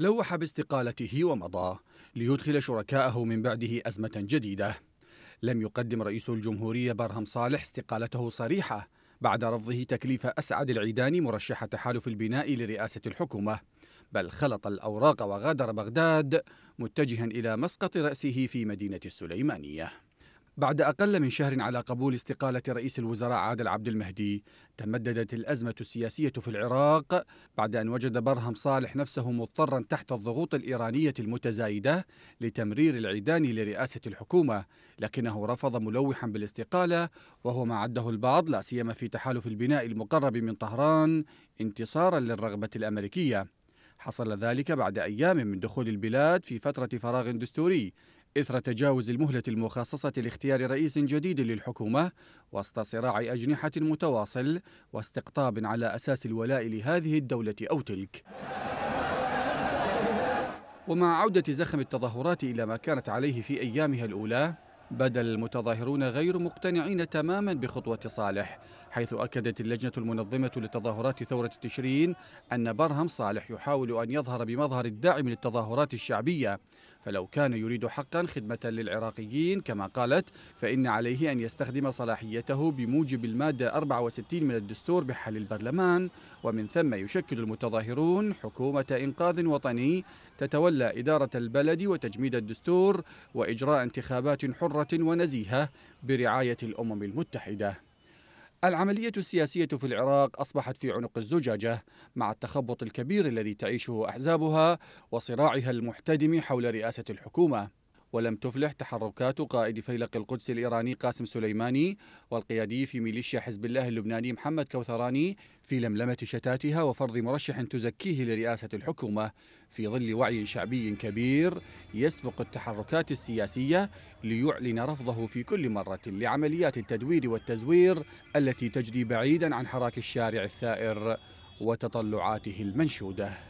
لوح باستقالته ومضى ليدخل شركاءه من بعده أزمة جديدة لم يقدم رئيس الجمهورية برهم صالح استقالته صريحة بعد رفضه تكليف أسعد العيداني مرشح تحالف البناء لرئاسة الحكومة بل خلط الأوراق وغادر بغداد متجها إلى مسقط رأسه في مدينة السليمانية بعد أقل من شهر على قبول استقالة رئيس الوزراء عادل عبد المهدي تمددت الأزمة السياسية في العراق بعد أن وجد برهم صالح نفسه مضطرا تحت الضغوط الإيرانية المتزايدة لتمرير العيدان لرئاسة الحكومة لكنه رفض ملوحا بالاستقالة وهو ما عده البعض لا سيما في تحالف البناء المقرب من طهران انتصارا للرغبة الأمريكية حصل ذلك بعد أيام من دخول البلاد في فترة فراغ دستوري إثر تجاوز المهلة المخصصة لاختيار رئيس جديد للحكومة وسط صراع أجنحة متواصل واستقطاب على أساس الولاء لهذه الدولة أو تلك ومع عودة زخم التظاهرات إلى ما كانت عليه في أيامها الأولى بدا المتظاهرون غير مقتنعين تماما بخطوة صالح حيث أكدت اللجنة المنظمة لتظاهرات ثورة تشرين أن برهم صالح يحاول أن يظهر بمظهر الداعم للتظاهرات الشعبية فلو كان يريد حقا خدمة للعراقيين كما قالت فإن عليه أن يستخدم صلاحيته بموجب المادة 64 من الدستور بحل البرلمان ومن ثم يشكل المتظاهرون حكومة إنقاذ وطني تتولى إدارة البلد وتجميد الدستور وإجراء انتخابات حرة حرة ونزيهة برعاية الأمم المتحدة. العملية السياسية في العراق أصبحت في عنق الزجاجة مع التخبط الكبير الذي تعيشه أحزابها وصراعها المحتدم حول رئاسة الحكومة. ولم تفلح تحركات قائد فيلق القدس الإيراني قاسم سليماني والقيادي في ميليشيا حزب الله اللبناني محمد كوثراني في لملمة شتاتها وفرض مرشح تزكيه لرئاسة الحكومة في ظل وعي شعبي كبير يسبق التحركات السياسية ليعلن رفضه في كل مرة لعمليات التدوير والتزوير التي تجري بعيدا عن حراك الشارع الثائر وتطلعاته المنشوده